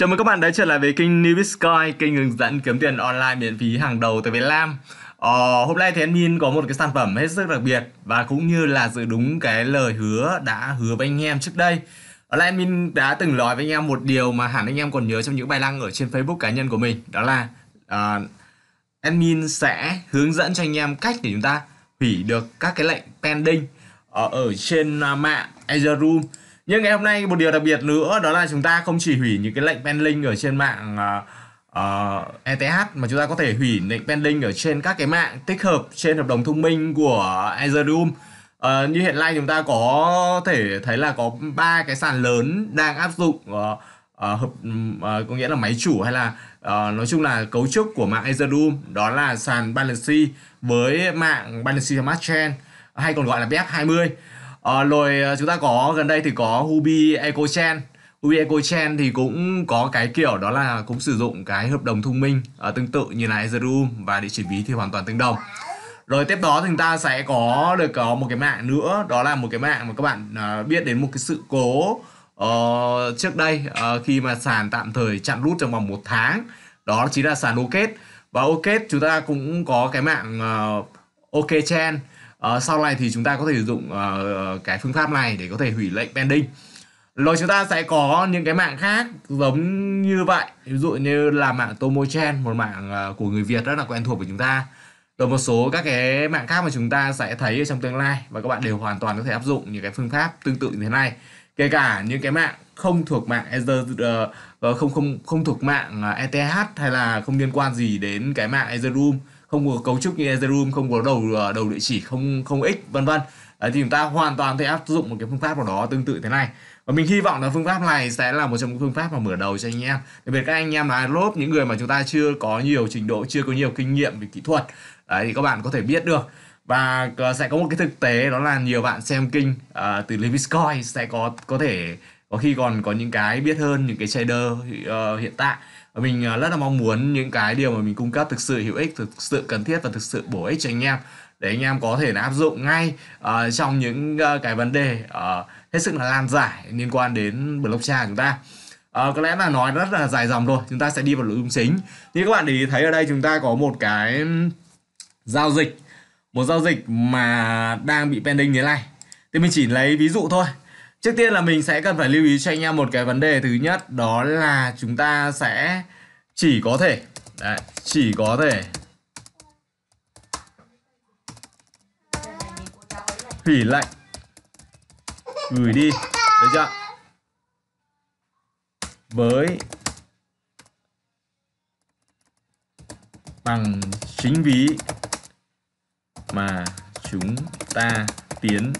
Chào mừng các bạn đã trở lại với kênh New kênh hướng dẫn kiếm tiền online miễn phí hàng đầu từ Việt Nam. Ờ, hôm nay thì admin có một cái sản phẩm hết sức đặc biệt và cũng như là giữ đúng cái lời hứa đã hứa với anh em trước đây. Ở lại admin đã từng nói với anh em một điều mà hẳn anh em còn nhớ trong những bài đăng ở trên Facebook cá nhân của mình, đó là uh, admin sẽ hướng dẫn cho anh em cách để chúng ta hủy được các cái lệnh pending ở, ờ, ở trên ờ, mạng Ethereum nhưng ngày hôm nay một điều đặc biệt nữa đó là chúng ta không chỉ hủy những cái lệnh pending ở trên mạng uh, ờ, ờ, e ETH mà chúng ta có thể hủy lệnh pending ở trên các cái mạng tích hợp trên hợp đồng thông minh của Ethereum uh, ờ, như hiện nay chúng ta có thể thấy là có ba cái sàn lớn đang áp dụng uh, uh, hợp uh, có nghĩa là máy chủ hay là uh, nói chung là cấu trúc của mạng Ethereum đó là sàn Balance với mạng Balance Smart Chain hay còn gọi là BF20 à, rồi ờ, chúng ta có gần đây thì có Hubi EcoChain Hubi EcoChain thì cũng có cái kiểu đó là cũng sử dụng cái hợp đồng thông minh à, tương tự như là Ethereum và địa chỉ ví thì hoàn toàn tương đồng rồi tiếp đó thì chúng ta sẽ có được có một cái mạng nữa đó là một cái mạng mà các bạn uh, biết đến một cái sự cố uh, trước đây uh, khi mà sàn tạm thời chặn rút trong vòng một tháng đó chính là sàn OKET và OKET chúng ta cũng có cái mạng uh, OKChain OK uh, sau này thì chúng ta có thể sử dụng uh, cái phương pháp này để có thể hủy lệnh pending rồi chúng ta sẽ có những cái mạng khác giống như vậy ví dụ như là mạng Tomochen một mạng uh, của người Việt rất là quen thuộc của chúng ta rồi một số các cái mạng khác mà chúng ta sẽ thấy trong tương lai và các bạn đều hoàn toàn có thể áp dụng những cái phương pháp tương tự như thế này kể cả những cái mạng không thuộc mạng Ether uh, không không không thuộc mạng ETH hay là không liên quan gì đến cái mạng Ethereum không có cấu trúc như Ethereum không có đầu ờ, đầu địa chỉ không không x vân vân thì chúng ta hoàn toàn thể áp dụng một cái phương pháp nào đó tương tự thế này và mình hy vọng là phương pháp này sẽ là một trong những phương pháp mà mở đầu cho anh em đặc biệt các anh em là lốp những người mà chúng ta chưa có nhiều trình độ chưa có nhiều kinh nghiệm về kỹ thuật Đấy, thì các bạn có thể biết được và ờ, sẽ có một cái thực tế đó là nhiều bạn xem kinh uh, từ Liviscoin sẽ có có thể có khi còn có những cái biết hơn những cái trader uh, hiện tại và mình à, rất là mong muốn những cái điều mà mình cung cấp thực sự hữu ích thực sự cần thiết và thực sự bổ ích cho anh em để anh em có thể là áp dụng ngay uh, trong những uh, cái vấn đề uh, hết sức là lan giải liên quan đến blockchain của chúng ta uh, có lẽ là nói rất là dài dòng rồi chúng ta sẽ đi vào nội dung chính như các bạn để ý thấy ở đây chúng ta có một cái giao dịch một giao dịch mà đang bị pending thế này thì mình chỉ lấy ví dụ thôi Trước tiên là mình sẽ cần phải lưu ý cho anh em một cái vấn đề thứ nhất đó là chúng ta sẽ chỉ có thể đấy, chỉ có thể hủy lệnh gửi đi được chưa với bằng chính ví mà chúng ta tiến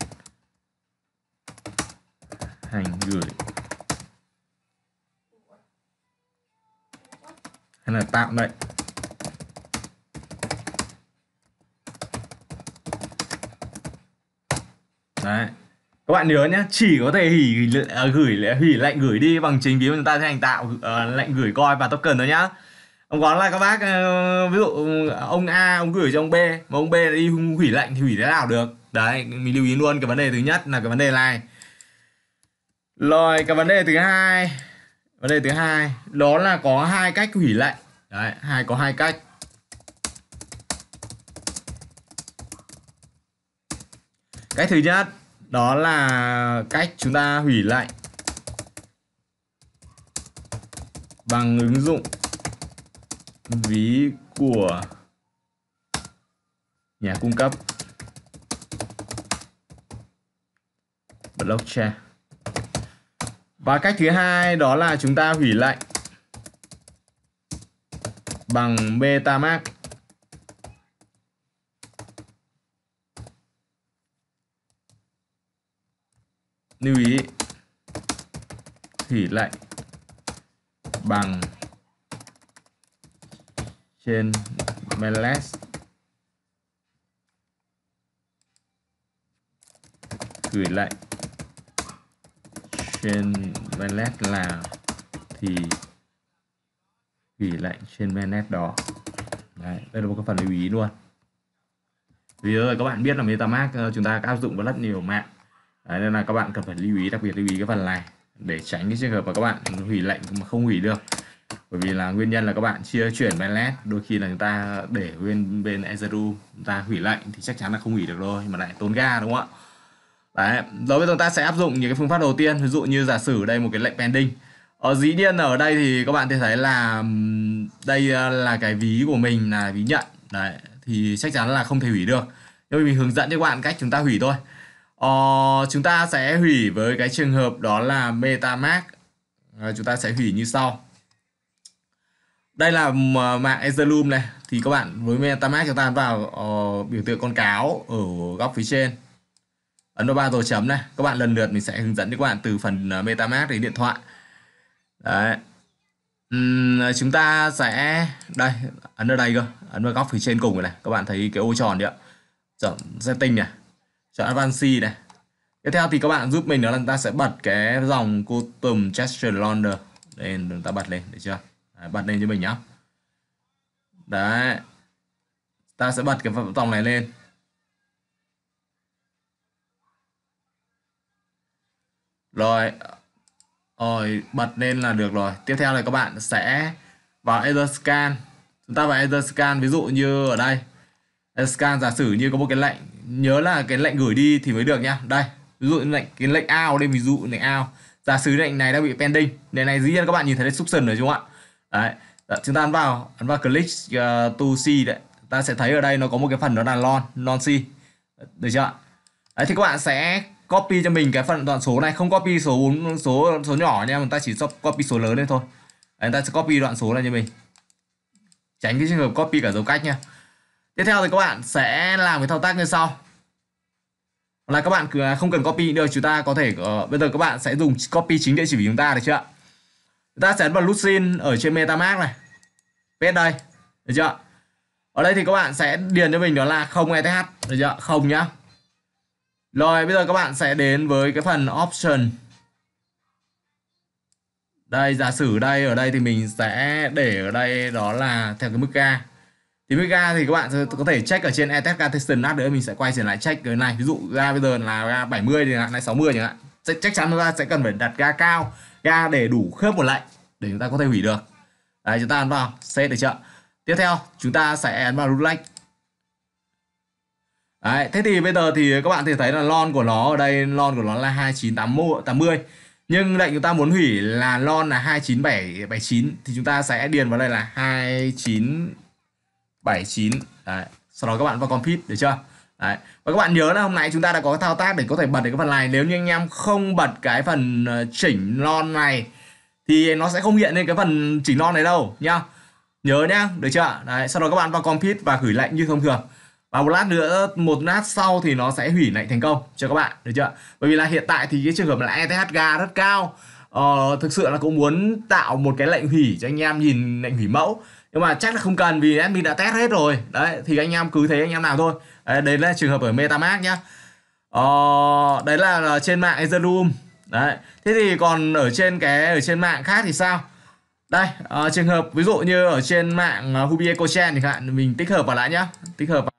hành gửi hay là tạo lệnh đấy các bạn nhớ nhé chỉ có thể hủy à, gửi hủy lệnh gửi đi bằng chính ví dụ chúng ta sẽ hành tạo uh, lệnh gửi coi và token đó nhá ông có là các bác uh, ví dụ ông A ông gửi cho ông B mà ông B đi hủy lệnh thì hủy thế nào được đấy mình lưu ý luôn cái vấn đề thứ nhất là cái vấn đề này rồi cái vấn đề thứ hai vấn đề thứ hai đó là có hai cách hủy lệnh đấy hai có hai cách cách thứ nhất đó là cách chúng ta hủy lệnh bằng ứng dụng ví của nhà cung cấp blockchain và cách thứ hai đó là chúng ta hủy lệnh bằng Betamax. Lưu ý hủy lệnh bằng trên MLS gửi lệnh trên mainnet là thì hủy lệnh trên mainnet đó Đấy, đây là một cái phần lưu ý luôn vì ơi các bạn biết là metamask ờ, chúng ta áp dụng vào rất nhiều mạng Đấy, nên là các bạn cần phải lưu ý đặc biệt lưu ý cái phần này để tránh cái trường hợp mà các bạn hủy lệnh mà không hủy được bởi vì là nguyên nhân là các bạn chia chuyển mainnet đôi khi là chúng ta để nguyên bên Ethereum chúng ta hủy lệnh thì chắc chắn là không hủy được rồi mà lại tốn ga đúng không ạ Đấy, rồi bây giờ ta sẽ áp dụng những cái phương pháp đầu tiên, ví dụ như giả sử đây một cái lệnh pending. Ở ờ, dĩ nhiên ở đây thì các bạn thể thấy là đây ờ, là cái ví của mình là ví nhận. Đấy, thì chắc chắn là không thể hủy được. Nhưng mình hướng dẫn cho các bạn cách chúng ta hủy thôi. Ờ, chúng ta sẽ hủy với cái trường hợp đó là MetaMask. Ờ, chúng ta sẽ hủy như sau. Đây là mạng Ethereum này. Thì các bạn với MetaMask chúng ta vào uh, biểu tượng con cáo ở góc phía trên ấn vào ba dấu chấm này các bạn lần lượt mình sẽ hướng dẫn cho các bạn từ phần ờ, metamask đến điện thoại đấy uhm, chúng ta sẽ đây ấn ở đây cơ ấn vào góc phía trên cùng này các bạn thấy cái ô tròn đấy ạ chọn setting này chọn advanced này tiếp theo thì các bạn giúp mình đó là chúng ta sẽ bật cái dòng custom gesture launcher lên chúng ta bật lên được chưa đấy, bật lên cho mình nhá đấy ta sẽ bật cái dòng này lên Rồi, rồi bật lên là được rồi. Tiếp theo này các bạn sẽ vào etherscan. Chúng ta vào etherscan ví dụ như ở đây. etherscan giả sử như có một cái lệnh, nhớ là cái lệnh gửi đi thì mới được nhá. Đây, ví dụ lệnh cái lệnh out đây ví dụ lệnh out. Giả sử lệnh này đã bị pending. Lệnh này dĩ nhiên các bạn nhìn thấy đây subscription rồi đúng không ạ? Đấy, dạ, chúng ta ấn vào, ấn vào click uh, to see đấy. Ta sẽ thấy ở đây nó có một cái phần đó là non, non see. Được chưa ạ? Đấy thì các bạn sẽ copy cho mình cái phần đoạn số này không copy số 4 số số nhỏ nha người ta chỉ copy số lớn lên thôi Đấy, người ta sẽ copy đoạn số này cho mình tránh cái trường hợp copy cả dấu cách nha tiếp theo thì các bạn sẽ làm cái thao tác như sau là các bạn à, không cần copy được chúng ta có thể ờ, bây giờ các bạn sẽ dùng copy chính địa chỉ của chúng ta được chưa chúng ta sẽ ấn vào nút xin ở trên metamask này paste đây được chưa ở đây thì các bạn sẽ điền cho mình đó là không eth được chưa không nhá rồi bây giờ các bạn sẽ đến với cái phần option. Đây giả sử đây ở đây thì mình sẽ để ở đây đó là theo cái mức ga. Thì mức ga thì các bạn có thể check ở trên e test station lát nữa mình sẽ quay trở lại check cái này. Ví dụ ga bây giờ là ga 70 thì lại 60 chẳng hạn. Chắc chắn chúng ta sẽ cần phải đặt ga cao, ga để đủ khớp một lệnh để chúng ta có thể hủy được. Đấy chúng ta ấn vào set được chưa? Tiếp theo chúng ta sẽ ấn vào root length Đấy, thế thì bây giờ thì các bạn thì thấy là lon của nó ở đây lon của nó là 2980 nhưng lệnh chúng ta muốn hủy là lon là 29779 thì chúng ta sẽ điền vào đây là 2979. Đấy. Sau đó các bạn vào compute được chưa? Đấy. Và các bạn nhớ là hôm nay chúng ta đã có thao tác để có thể bật được cái phần này. Nếu như anh em không bật cái phần ờ, chỉnh lon này thì nó sẽ không hiện lên cái phần chỉnh lon này đâu nhá. Nhớ nhá, được chưa? Đấy, sau đó các bạn vào compute và gửi lệnh như thông thường và một lát nữa một lát sau thì nó sẽ hủy lệnh thành công cho các bạn được chưa bởi vì là hiện tại thì cái trường hợp là ETH ga rất cao ờ, thực sự là cũng muốn tạo một cái lệnh hủy cho anh em nhìn lệnh hủy mẫu nhưng mà chắc là không cần vì admin đã test hết rồi đấy thì anh em cứ thấy anh em nào thôi đấy, đấy là trường hợp ở metamask nhá ờ, đấy là, là trên mạng ethereum đấy thế thì còn ở trên cái ở trên mạng khác thì sao đây uh, trường hợp ví dụ như ở trên mạng uh, hubi ecochain thì các bạn mình tích hợp vào lại nhá tích hợp vào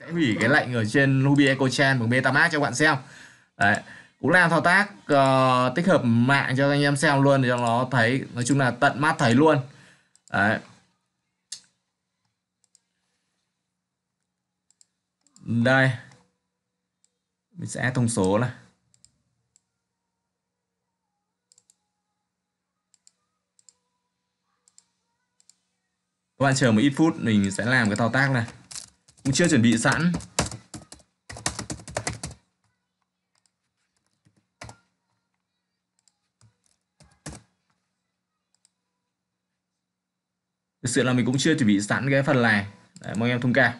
sẽ hủy cái lệnh ở trên Ruby Chain bằng Metamask cho các bạn xem đấy cũng làm thao tác uh, tích hợp mạng cho anh em xem luôn để cho nó thấy nói chung là tận mắt thấy luôn đấy đây mình sẽ thông số này các bạn chờ một ít phút mình sẽ làm cái thao tác này cũng chưa chuẩn bị sẵn thực sự là mình cũng chưa chuẩn bị sẵn cái phần này Đấy, mong em thông cảm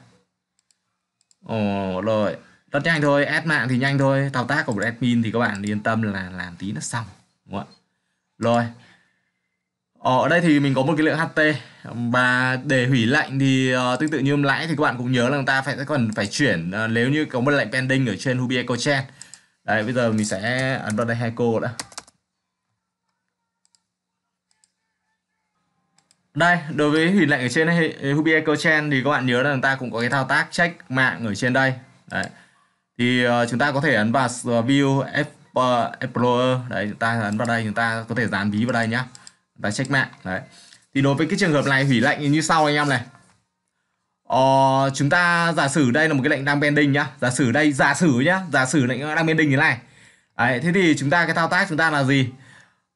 ồ rồi rất nhanh thôi ad mạng thì nhanh thôi thao tác của một admin thì các bạn yên tâm là làm tí nó xong đúng không ạ rồi Ờ, ở đây thì mình có một cái lượng HT và để hủy lệnh thì uh, tương tự như hôm lãi thì các bạn cũng nhớ là chúng ta phải còn phải chuyển uh, nếu như có một lệnh pending ở trên Hubi EcoChain. Đây bây giờ mình sẽ ấn vào đây hai cô đã. Đây, đối với hủy lệnh ở trên Hubi EcoChain thì các bạn nhớ là chúng ta cũng có cái thao tác check mạng ở trên đây. Đấy. Thì uh, chúng ta có thể ấn vào view Explorer, đấy chúng ta ấn vào đây chúng ta có thể dán ví vào đây nhá và trách mạng đấy thì đối với cái trường hợp này hủy lệnh như sau anh em này ờ, chúng ta giả sử đây là một cái lệnh đang pending nhá giả sử đây giả sử nhá giả sử lệnh đang pending như này đấy, thế thì chúng ta cái thao tác chúng ta là gì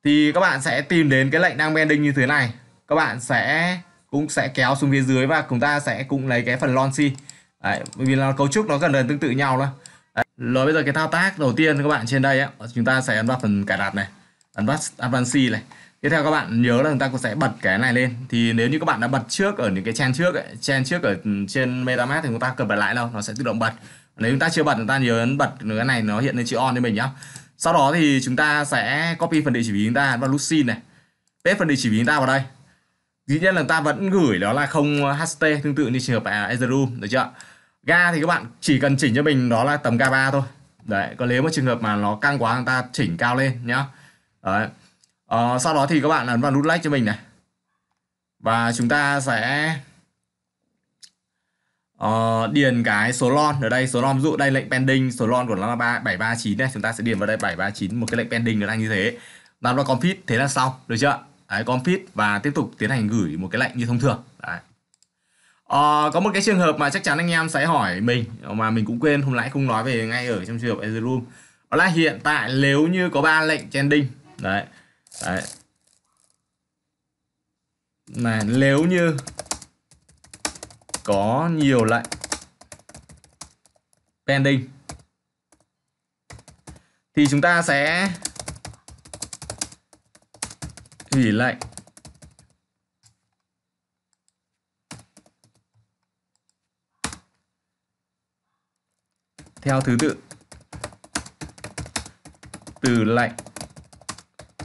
thì các bạn sẽ tìm đến cái lệnh đang pending như thế này các bạn sẽ cũng sẽ kéo xuống phía dưới và chúng ta sẽ cũng lấy cái phần lon xi si. Đấy, bởi vì là cấu trúc nó gần gần tương tự nhau thôi Đấy. rồi bây giờ cái thao tác đầu tiên các bạn trên đây á chúng ta sẽ ấn vào phần cài đặt này ấn vào advanced này tiếp theo các bạn nhớ là chúng ta cũng sẽ bật cái này lên thì nếu như các bạn đã bật trước ở những cái trang trước ấy, trang trước ở trên metamask thì chúng ta cần bật lại đâu nó sẽ tự động bật nếu chúng ta chưa bật chúng ta nhớ ấn bật cái này nó hiện lên chữ on cho mình nhá sau đó thì chúng ta sẽ copy phần địa chỉ ví chúng ta vào lucin này paste phần địa chỉ ví chúng ta vào đây dĩ nhiên là chúng ta vẫn gửi đó là không ht tương tự như trường hợp à, ethereum được chưa ga thì các bạn chỉ cần chỉnh cho mình đó là tầm ga 3 thôi đấy còn nếu mà trường hợp mà nó căng quá chúng ta chỉnh cao lên nhá đấy à, sau đó thì các bạn ấn vào nút like cho mình này và chúng ta sẽ uh, điền cái số lon ở đây số lon ví dụ đây lệnh pending số lon của nó là 739 này chúng ta sẽ điền vào đây 739 một cái lệnh pending nó đang như thế làm vào config thế là xong được chưa đấy config và tiếp tục tiến hành gửi một cái lệnh như thông thường đấy uh, có một cái trường hợp mà chắc chắn anh em sẽ hỏi mình mà mình cũng quên hôm nãy không nói về ngay ở trong trường hợp Ethereum đó là hiện tại nếu như có ba lệnh pending đấy đấy này nếu như có nhiều lệnh pending thì chúng ta sẽ hủy lệnh theo thứ tự từ lệnh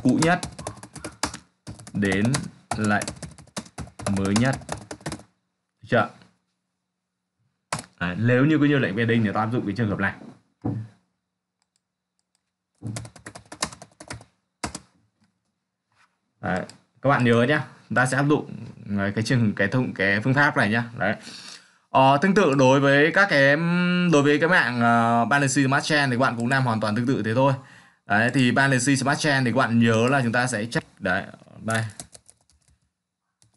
cũ nhất đến lại mới nhất Được chưa à, nếu như có nhiều lệnh về đinh thì ta áp dụng cái trường hợp này Đấy. các bạn nhớ nhé ta sẽ áp dụng cái trường cái thông cái phương pháp này nhé đấy Ờ, tương tự đối với các cái đối với cái mạng uh, Binance Smart Chain thì các bạn cũng làm hoàn toàn tương tự thế thôi. Đấy, thì Binance Smart Chain thì các bạn nhớ là chúng ta sẽ chắc đấy đây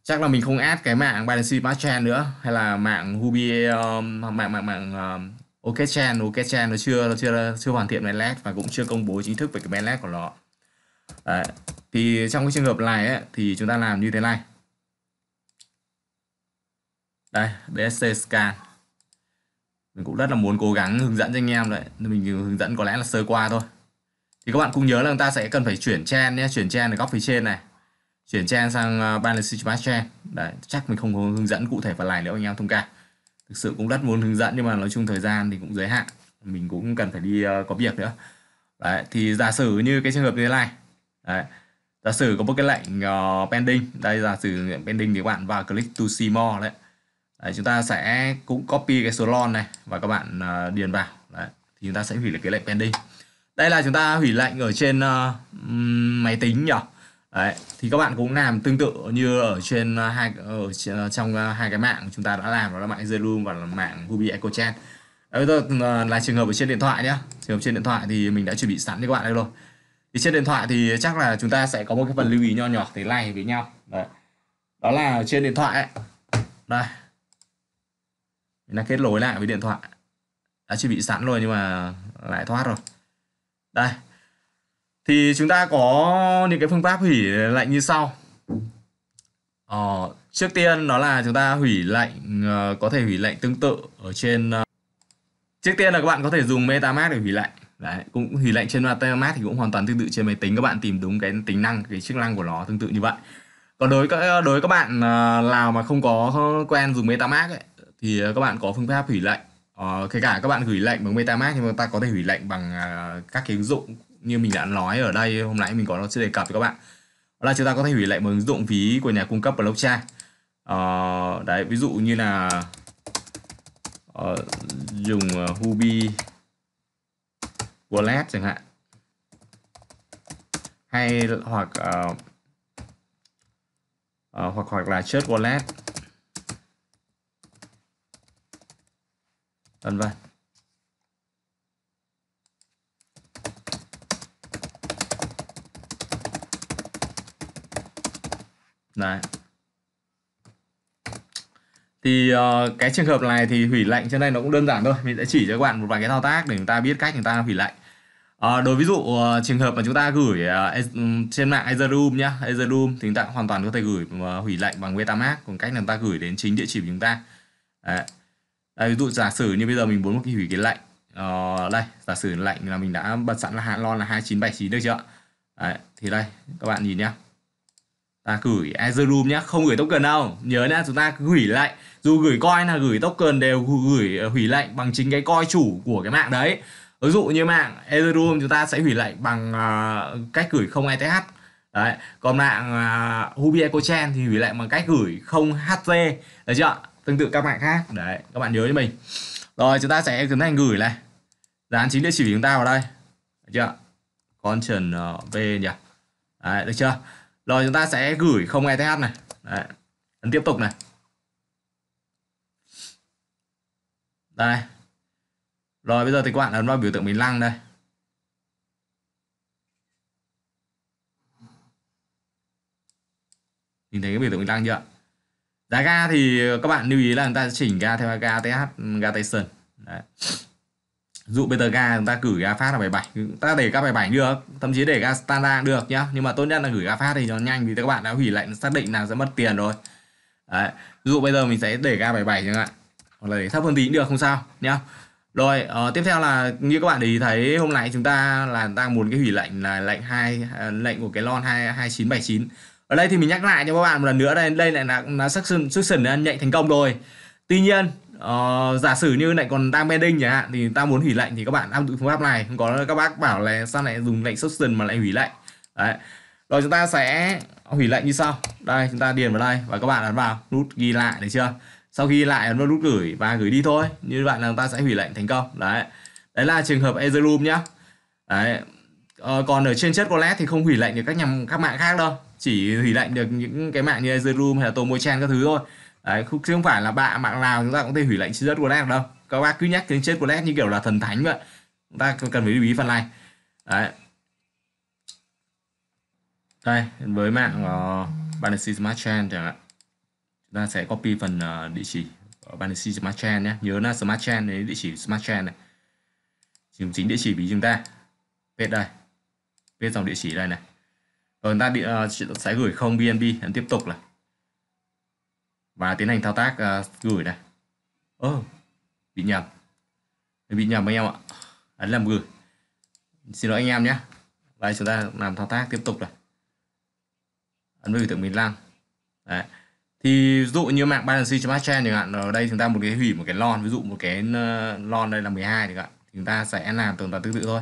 chắc là mình không add cái mạng Binance Smart Chain nữa hay là mạng Hubi um, mạng mạng mạng um, OK Chain OK Chain nó chưa nó chưa chưa hoàn thiện mainnet và cũng chưa công bố chính thức về cái mainnet của nó đấy. thì trong cái trường hợp này ấy, thì chúng ta làm như thế này đây BSC scan mình cũng rất là muốn cố gắng hướng dẫn cho anh em đấy mình hướng dẫn có lẽ là sơ qua thôi thì các bạn cũng nhớ là chúng ta sẽ cần phải chuyển trend nhé chuyển trend ở góc phía trên này chuyển trend sang ờ, balance match trend đấy chắc mình không có hướng dẫn cụ thể vào này nếu anh em thông cảm thực sự cũng rất muốn hướng dẫn nhưng mà nói chung thời gian thì cũng giới hạn mình cũng cần phải đi ờ, có việc nữa đấy thì giả sử như cái trường hợp như thế này đấy giả sử có một cái lệnh uh, pending đây giả sử pending thì các bạn vào click to see more đấy. đấy chúng ta sẽ cũng copy cái số lon này và các bạn uh, điền vào đấy thì chúng ta sẽ hủy được cái lệnh pending đây là chúng ta hủy lệnh ở trên uh, máy tính nhỉ đấy thì các bạn cũng làm tương tự như ở trên uh, hai ở ờ, trên, uh, trong uh, hai cái mạng chúng ta đã làm đó là mạng Zerloom và là mạng Ruby EcoChat đấy tôi uh, là trường hợp ở trên điện thoại nhé trường hợp trên điện thoại thì mình đã chuẩn bị sẵn cho các bạn đây rồi thì trên điện thoại thì chắc là chúng ta sẽ có một cái phần lưu ý nho nhỏ thế này với nhau đấy đó là trên điện thoại ấy. đây mình đã kết nối lại với điện thoại đã chuẩn bị sẵn rồi nhưng mà lại thoát rồi đây thì chúng ta có những cái phương pháp hủy lệnh như sau ờ, trước tiên đó là chúng ta hủy lệnh ờ, có thể hủy lệnh tương tự ở trên ờ, trước tiên là các bạn có thể dùng metamask để hủy lệnh Đấy, cũng hủy lệnh trên metamask thì cũng hoàn toàn tương tự trên máy tính các bạn tìm đúng cái tính năng cái chức năng của nó tương tự như vậy còn đối các đối các bạn ờ, nào mà không có quen dùng metamask ấy, thì các bạn có phương pháp hủy lệnh Ờ, kể cả các bạn gửi lệnh bằng MetaMask thì chúng ta có thể gửi lệnh bằng à, các cái ứng dụng như mình đã nói ở đây hôm nãy mình có nó sẽ đề cập với các bạn đó là chúng ta có thể gửi lệnh bằng ứng dụng ví của nhà cung cấp blockchain uh, đấy ví dụ như là uh, dùng ờ, Huobi Wallet chẳng hạn hay hoặc uh, uh, hoặc hoặc là Church Wallet vân vân Đấy. Thì uh, cái trường hợp này thì hủy lệnh trên đây nó cũng đơn giản thôi. Mình sẽ chỉ cho các bạn một vài cái thao tác để chúng ta biết cách chúng ta hủy lệnh. Uh, đối ví dụ uh, trường hợp mà chúng ta gửi uh, trên mạng Ethereum nhá, Ethereum thì chúng ta hoàn toàn có thể gửi uh, hủy lệnh bằng MetaMask, còn cách là chúng ta gửi đến chính địa chỉ của chúng ta. Đấy à, ví dụ giả sử như bây giờ mình muốn một cái hủy cái lệnh ờ, đây giả sử lệnh là mình đã bật sẵn là hạn lon là 2979 được chưa Đấy, thì đây các bạn nhìn nhá ta gửi Azure Ethereum nhá không gửi token đâu nhớ nhá chúng ta gửi lại dù gửi coin là gửi token đều gửi ờ, hủy lệnh bằng chính cái coin chủ của cái mạng đấy ví dụ như mạng Azure Ethereum chúng ta sẽ hủy lệnh bằng uh, cách gửi không ETH đấy còn mạng uh, ờ, Huobi EcoChain thì hủy lệnh bằng cách gửi không HZ được chưa tương tự các bạn khác đấy các bạn nhớ cho mình rồi chúng ta sẽ tiến hành gửi này dán chính địa chỉ của chúng ta vào đây được chưa Ctrl ờ, V nhỉ đấy được chưa rồi chúng ta sẽ gửi không ETH này đấy ấn tiếp tục này đây rồi bây giờ thì các bạn ấn vào biểu tượng mình lăng đây nhìn thấy cái biểu tượng mình lăng chưa giá ga thì các bạn lưu ý là chúng ta sẽ chỉnh ga theo ga TH ga Tây Sơn Đấy. dụ bây giờ ga chúng ta gửi ga phát là 77 chúng ta để các 77 được thậm chí để ga standard được nhá nhưng mà tốt nhất là gửi ga phát thì nó nhanh vì các bạn đã hủy lệnh xác định là sẽ mất tiền rồi Đấy. dụ bây giờ mình sẽ để ga 77 chẳng hạn hoặc là để thấp hơn tí cũng được không sao nhá rồi uh, tiếp theo là như các bạn để ý thấy hôm nay chúng ta là đang muốn cái hủy lệnh là lệnh hai à, lệnh của cái lon 2 2979 ở đây thì mình nhắc lại cho các bạn một lần nữa đây đây lại là là suction suction đã nhạy thành công rồi tuy nhiên uh, giả sử như lại còn đang pending chẳng hạn thì ta muốn hủy lệnh thì các bạn áp dụng phương pháp này không có các bác bảo là sao lại dùng lệnh suction mà lại hủy lệnh đấy rồi chúng ta sẽ hủy lệnh như sau đây chúng ta điền vào đây và các bạn ấn vào nút ghi lại được chưa sau khi lại nó nút gửi và gửi đi thôi như bạn là chúng ta sẽ hủy lệnh thành công đấy đấy là trường hợp ethereum nhá đấy ờ, còn ở trên chất wallet thì không hủy lệnh được các nhà các mạng khác đâu chỉ hủy lệnh được những cái mạng như Ethereum hay là Chan các thứ thôi đấy chứ không phải là bạn mạng nào chúng ta cũng thể hủy lệnh chết của Nest đâu các bác cứ nhắc đến chết của Nest như kiểu là thần thánh vậy chúng ta cần phải lưu ý phần này đấy đây với mạng uh, ờ, Binance Smart Chain chẳng hạn chúng ta sẽ copy phần uh, địa chỉ ở Binance Smart Chain nhé nhớ là Smart Chain đấy địa chỉ Smart Chain này chính chính địa chỉ vì chúng ta paste đây paste dòng địa chỉ đây này rồi ờ, chúng ta địa, ờ, sẽ gửi không BNB ấn tiếp tục này và tiến hành thao tác uh, gửi này ơ oh, bị nhầm bị nhầm anh em ạ ấn làm gửi xin lỗi anh em nhé đây chúng ta làm thao tác tiếp tục này ấn gửi tượng miền Nam đấy thì ví dụ như mạng Binance, smart chain chẳng hạn ở đây chúng ta một cái hủy một cái lon ví dụ một cái lon đây là 12 chẳng hạn chúng ta sẽ làm tương tự tương tự thôi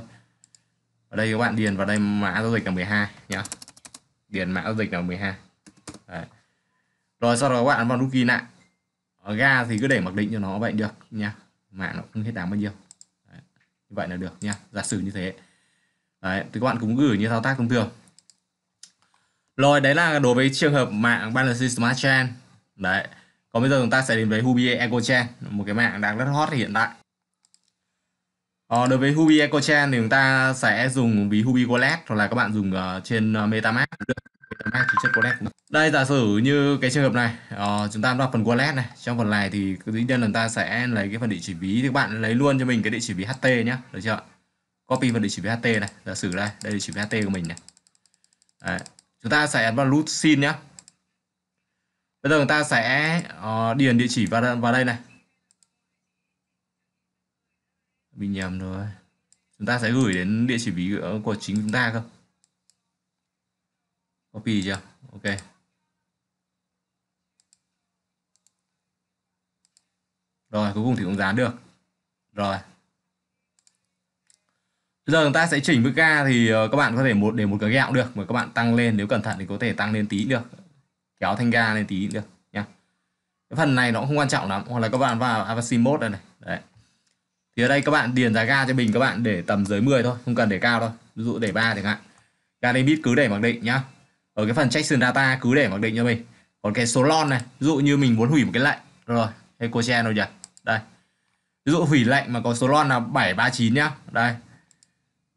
ở đây các bạn điền vào đây mã giao dịch là 12 nhé điền mã giao dịch là 12 Đấy. rồi sau đó các bạn vào nút ghi lại ở ga thì cứ để mặc định cho nó vậy được nha mạng nó không hết đáng bao nhiêu Đấy. như vậy là được nha giả sử như thế Đấy, thì các bạn cũng gửi như thao tác thông thường rồi đấy là đối với trường hợp mạng Binance Smart Chain đấy còn bây giờ chúng ta sẽ đến với Huobi Eco Chain một cái mạng đang rất hot hiện tại Ờ, đối với Hubi EcoChain thì chúng ta sẽ dùng ví Hubi Wallet hoặc là các bạn dùng uh, trên ờ, MetaMask MetaMask thì chất Wallet. Đây giả sử như cái trường hợp này, uh, chúng ta vào phần Wallet này, trong phần này thì dĩ nhiên là chúng ta sẽ lấy cái phần địa chỉ ví thì các bạn lấy luôn cho mình cái địa chỉ ví HT nhá, được chưa? Copy phần địa chỉ ví HT này, giả sử đây, đây là địa chỉ ví HT của mình này. Đấy. Chúng ta sẽ vào root sin nhá. Bây giờ chúng ta sẽ uh, điền địa chỉ vào vào đây này, mình nhầm rồi chúng ta sẽ gửi đến địa chỉ ví của chính chúng ta không copy chưa ok rồi cuối cùng thì cũng dán được rồi bây giờ chúng ta sẽ chỉnh bức ga thì ờ, các bạn có thể một để một cái gạo được mà các bạn tăng lên nếu cẩn thận thì có thể tăng lên tí được kéo thanh ga lên tí được nha cái phần này nó cũng không quan trọng lắm hoặc là các bạn vào Avasi mode đây này thì ở đây các bạn điền giá ga cho mình các bạn để tầm dưới 10 thôi không cần để cao thôi ví dụ để 3 thì hạn ga đây biết cứ để mặc định nhá ở cái phần section data cứ để mặc định cho mình còn cái số lon này ví dụ như mình muốn hủy một cái lệnh rồi hay cô xe rồi nhỉ đây ví dụ hủy lệnh mà có số lon là 739 nhá đây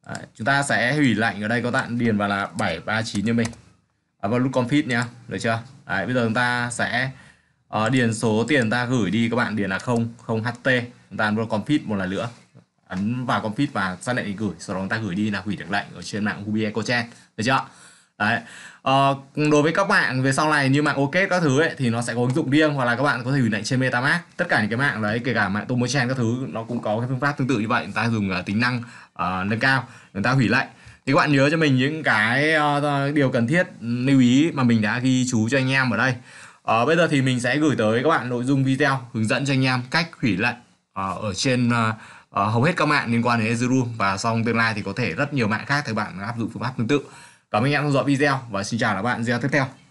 Đấy, chúng ta sẽ hủy lệnh ở đây có bạn điền vào là 739 cho mình à, vào lúc config nhá được chưa Đấy, bây giờ chúng ta sẽ uh, điền số tiền ta gửi đi các bạn điền là 0 0 ht chúng ta ấn vào config một lần nữa ấn vào config và xác lệnh gửi sau đó chúng ta gửi đi là hủy được lệnh ở trên mạng Ruby EcoChain được chưa đấy ờ, đối với các bạn về sau này như mạng OK các thứ ấy, thì nó sẽ có ứng dụng riêng hoặc là các bạn có thể hủy lệnh trên MetaMask tất cả những cái mạng đấy kể cả mạng Tomochain các thứ nó cũng có cái phương pháp tương tự như vậy chúng ta dùng uh, tính năng uh, nâng cao chúng ta hủy lệnh thì các bạn nhớ cho mình những cái uh, điều cần thiết lưu ý mà mình đã ghi chú cho anh em ở đây uh, bây giờ thì mình sẽ gửi tới các bạn nội dung video hướng dẫn cho anh em cách hủy lệnh Ờ, ở trên ờ, ờ, hầu hết các mạng liên quan đến Ethereum và trong tương lai thì có thể rất nhiều mạng khác các bạn áp dụng phương pháp tương tự. Cảm ơn anh em theo dõi video và xin chào các bạn video tiếp theo.